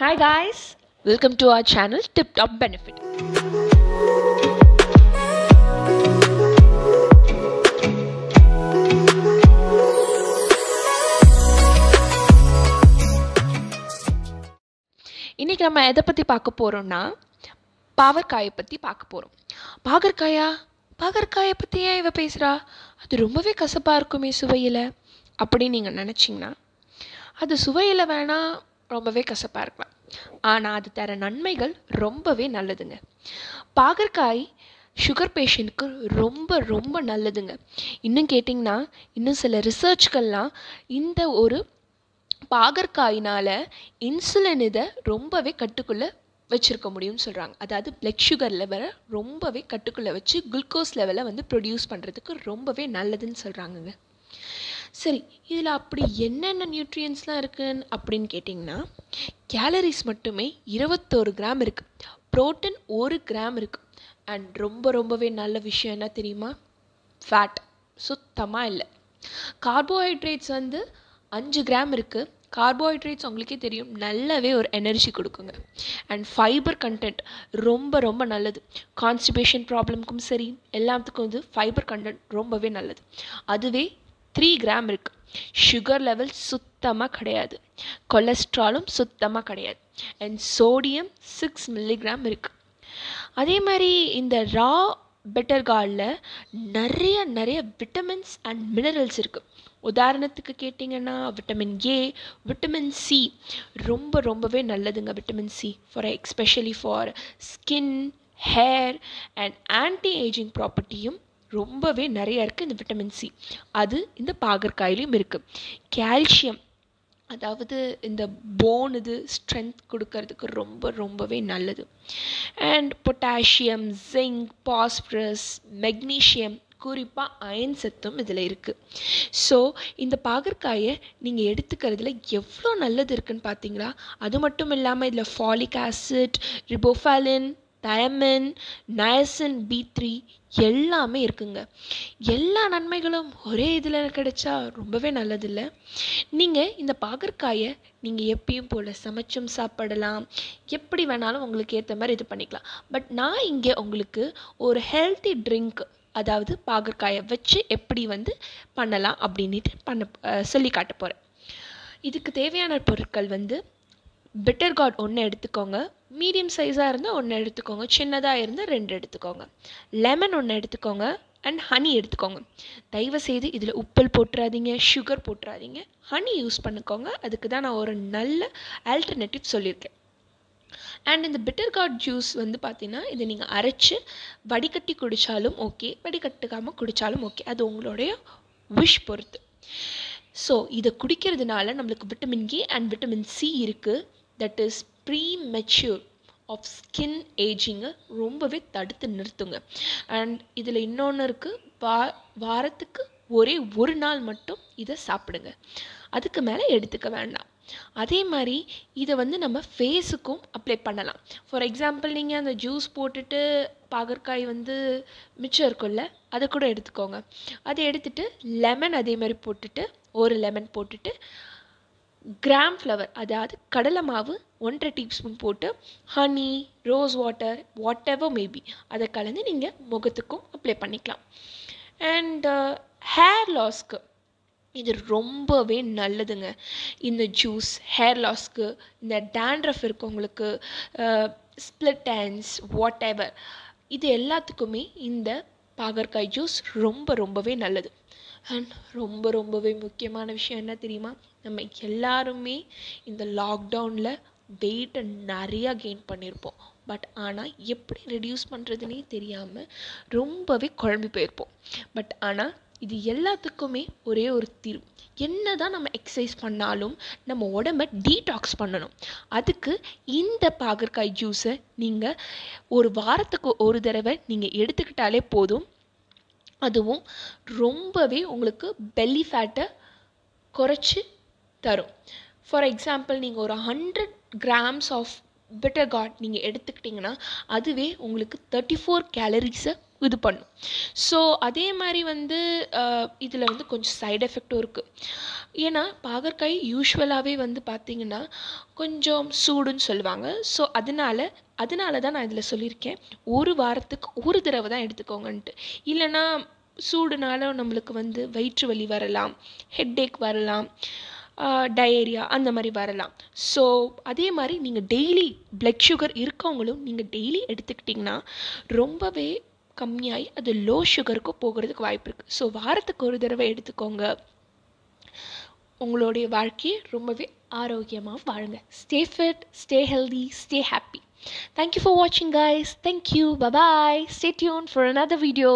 hi guys welcome to our channel tip top benefit இன்றைக்கி நம்ம எதை பற்றி பார்க்க போகிறோம்னா பாவற்காயை பற்றி பார்க்க போகிறோம் பாகற்காயா பாகற்காயை பற்றி ஏன் இவ பேசுகிறா அது ரொம்பவே கசப்பாக இருக்குமே சுவையில் அப்படின்னு நீங்கள் நினச்சிங்கன்னா அது சுவையில் வேணால் ரொம்பவே கசப்பாக இருக்கலாம் ஆனால் அது தர நன்மைகள் ரொம்பவே நல்லதுங்க பாகற்காய் சுகர் பேஷண்ட்க்கு ரொம்ப ரொம்ப நல்லதுங்க இன்னும் கேட்டிங்கன்னா இன்னும் சில ரிசர்ச்கள்லாம் இந்த ஒரு பாகற்காயினால் இன்சுலின் இதை ரொம்பவே கட்டுக்குள்ளே வச்சுருக்க முடியும்னு சொல்கிறாங்க அதாவது பிளட் சுகர் லெவலை ரொம்பவே கட்டுக்குள்ளே வச்சு குளுக்கோஸ் லெவலை வந்து ப்ரொடியூஸ் பண்ணுறதுக்கு ரொம்பவே நல்லதுன்னு சொல்கிறாங்கங்க சரி இதில் அப்படி என்னென்ன நியூட்ரியன்ஸ்லாம் இருக்குதுன்னு அப்படின்னு கேட்டிங்கன்னா கேலரிஸ் மட்டுமே இருபத்தோரு கிராம் இருக்குது ப்ரோட்டன் ஒரு கிராம் இருக்குது அண்ட் ரொம்ப ரொம்பவே நல்ல விஷயம் என்ன தெரியுமா ஃபேட் சுத்தமாக இல்லை கார்போஹைட்ரேட்ஸ் வந்து அஞ்சு கிராம் இருக்குது கார்போஹைட்ரேட்ஸ் உங்களுக்கே தெரியும் நல்லாவே ஒரு எனர்ஜி கொடுக்குங்க அண்ட் ஃபைபர் கண்டென்ட் ரொம்ப ரொம்ப நல்லது கான்ஸ்டிபேஷன் ப்ராப்ளம்க்கும் சரி எல்லாத்துக்கும் வந்து ஃபைபர் கண்டென்ட் ரொம்பவே நல்லது அதுவே த்ரீ கிராம் இருக்குது சுகர் லெவல் சுத்தமாக கிடையாது கொலஸ்ட்ராலும் சுத்தமாக கிடையாது அண்ட் சோடியம் சிக்ஸ் மில்லிகிராம் இருக்குது அதே மாதிரி இந்த ரா பெட்டர் காலில் நிறைய நிறைய விட்டமின்ஸ் அண்ட் மினரல்ஸ் இருக்குது உதாரணத்துக்கு கேட்டிங்கன்னா விட்டமின் ஏ விட்டமின் சி ரொம்ப ரொம்பவே நல்லதுங்க vitamin C for especially for skin hair and anti ageing ப்ராப்பர்ட்டியும் ரொம்பவே நிறையா இருக்குது இந்த விட்டமின் சி அது இந்த பாகற்காயிலையும் இருக்குது கால்சியம் அதாவது இந்த போன் இது ஸ்ட்ரென்த் கொடுக்கறதுக்கு ரொம்ப ரொம்பவே நல்லது and potassium zinc phosphorus magnesium குறிப்பாக அயன் சத்தும் இதில் இருக்குது ஸோ இந்த பாகற்காயை நீங்கள் எடுத்துக்கிறதுல எவ்வளோ நல்லது இருக்குதுன்னு பார்த்தீங்களா அது மட்டும் இல்லாமல் இதில் folic acid riboflavin thiamine niacin B three எல்லாமே இருக்குங்க எல்லா நன்மைகளும் ஒரே இதில் கிடைச்சா ரொம்பவே நல்லதில்லை நீங்கள் இந்த பாகற்காயை நீங்கள் எப்பயும் போல் சமைச்சும் சாப்பிடலாம் எப்படி வேணாலும் உங்களுக்கு ஏற்ற மாதிரி இது பண்ணிக்கலாம் பட் நான் இங்கே உங்களுக்கு ஒரு ஹெல்த்தி ட்ரிங்க் அதாவது பாகற்காயை வச்சு எப்படி வந்து பண்ணலாம் அப்படின்ட்டு பண்ண சொல்லி காட்ட போகிறேன் இதுக்கு தேவையான பொருட்கள் வந்து பெட்டர் கார்ட் ஒன்று எடுத்துக்கோங்க மீடியம் சைஸாக இருந்தால் ஒன்று எடுத்துக்கோங்க சின்னதாக இருந்தால் ரெண்டு எடுத்துக்கோங்க லெமன் ஒன்று எடுத்துக்கோங்க அண்ட் ஹனி எடுத்துக்கோங்க தயவு செய்து இதில் உப்பல் போட்டுறாதீங்க சுகர் போட்டுறாதீங்க ஹனி யூஸ் பண்ணிக்கோங்க அதுக்கு தான் நான் ஒரு நல்ல ஆல்டர்னேட்டிவ் சொல்லியிருக்கேன் அண்ட் இந்த பிட்டர் கார்ட் ஜூஸ் வந்து பார்த்தீங்கன்னா இதை நீங்கள் அரைச்சி வடிகட்டி குடித்தாலும் ஓகே வடிகட்டுக்காமல் குடித்தாலும் ஓகே அது உங்களுடைய விஷ் பொறுத்து ஸோ இதை குடிக்கிறதுனால நம்மளுக்கு vitamin A and vitamin C இருக்குது that is premature of skin ஏஜிங்கை ரொம்பவே தடுத்து நிறுத்துங்க அண்ட் இதில் இன்னொன்று இருக்குது வா வாரத்துக்கு ஒரே ஒரு நாள் மட்டும் இதை சாப்பிடுங்க அதுக்கு மேலே எடுத்துக்க வேண்டாம் அதே மாதிரி இதை வந்து நம்ம ஃபேஸுக்கும் அப்ளை பண்ணலாம் ஃபார் எக்ஸாம்பிள் நீங்கள் அந்த ஜூஸ் போட்டுட்டு பாகற்காய் வந்து மிச்சம் இருக்கும்ல அதை கூட எடுத்துக்கோங்க அதை எடுத்துகிட்டு லெமன் அதே மாதிரி போட்டுட்டு ஒரு லெமன் போட்டுட்டு கிராம் ஃப்ளவர் அதாவது கடலை மாவு ஒன்றரை டீஸ்பூன் போட்டு honey rose water whatever maybe அதை கலந்து நீங்கள் முகத்துக்கும் அப்ளை பண்ணிக்கலாம் அண்ட் ஹேர் லாஸ்க்கு இது ரொம்பவே நல்லதுங்க இந்த ஜூஸ் ஹேர் லாஸ்க்கு இந்த டேண்ட்ரஃப் இருக்கவங்களுக்கு ஸ்ப்ளிட் ஹேண்ட்ஸ் வாட் எவர் இது எல்லாத்துக்குமே இந்த பாகற்காய் ஜூஸ் ரொம்ப ரொம்பவே நல்லது அண்ட் ரொம்ப ரொம்பவே முக்கியமான விஷயம் என்ன தெரியுமா நம்ம எல்லாருமே இந்த லாக்டவுனில் வெயிட்டை நிறையா கெயின் பண்ணியிருப்போம் பட் ஆனால் எப்படி ரெடியூஸ் பண்ணுறதுனே தெரியாமல் ரொம்பவே குழம்பி போயிருப்போம் பட் ஆனால் இது எல்லாத்துக்குமே ஒரே ஒரு தீர்வு என்ன தான் நம்ம எக்ஸசைஸ் பண்ணாலும் நம்ம உடம்ப டீடாக்ஸ் பண்ணணும் அதுக்கு இந்த பாகற்காய் ஜூஸை நீங்கள் ஒரு வாரத்துக்கு ஒரு தடவை நீங்கள் எடுத்துக்கிட்டாலே போதும் அதுவும் ரொம்பவே உங்களுக்கு பெல்லி ஃபேட்டை குறைச்சி தரும் ஃபார் எக்ஸாம்பிள் நீங்கள் ஒரு hundred grams of bitter gourd நீங்கள் எடுத்துக்கிட்டிங்கன்னா அதுவே உங்களுக்கு தேர்ட்டி ஃபோர் கேலரிஸை இது பண்ணும் ஸோ அதே மாதிரி வந்து இதில் வந்து கொஞ்சம் சைடு எஃபெக்ட்டும் இருக்குது ஏன்னா பாகற்காய் யூஸ்வலாகவே வந்து பார்த்திங்கன்னா கொஞ்சம் சூடுன்னு சொல்லுவாங்க ஸோ அதனால் அதனால தான் நான் இதில் சொல்லியிருக்கேன் ஒரு வாரத்துக்கு ஒரு தடவை தான் எடுத்துக்கோங்கன்ட்டு இல்லைன்னா சூடுனால நம்மளுக்கு வந்து வயிற்று வலி வரலாம் ஹெட்டேக் வரலாம் டயரியா அந்த மாதிரி வரலாம் ஸோ அதே மாதிரி நீங்கள் டெய்லி பிளட் சுகர் இருக்கவங்களும் நீங்கள் டெய்லி எடுத்துக்கிட்டிங்கன்னா ரொம்பவே கம்மியாகி அது லோ சுகருக்கும் போகிறதுக்கு வாய்ப்பு இருக்குது ஸோ வாரத்துக்கு ஒரு தடவை எடுத்துக்கோங்க உங்களுடைய வாழ்க்கையை ரொம்பவே ஆரோக்கியமாக வாழுங்க stay fit stay healthy stay happy thank you for வாட்சிங் guys thank you bye bye stay tune for another video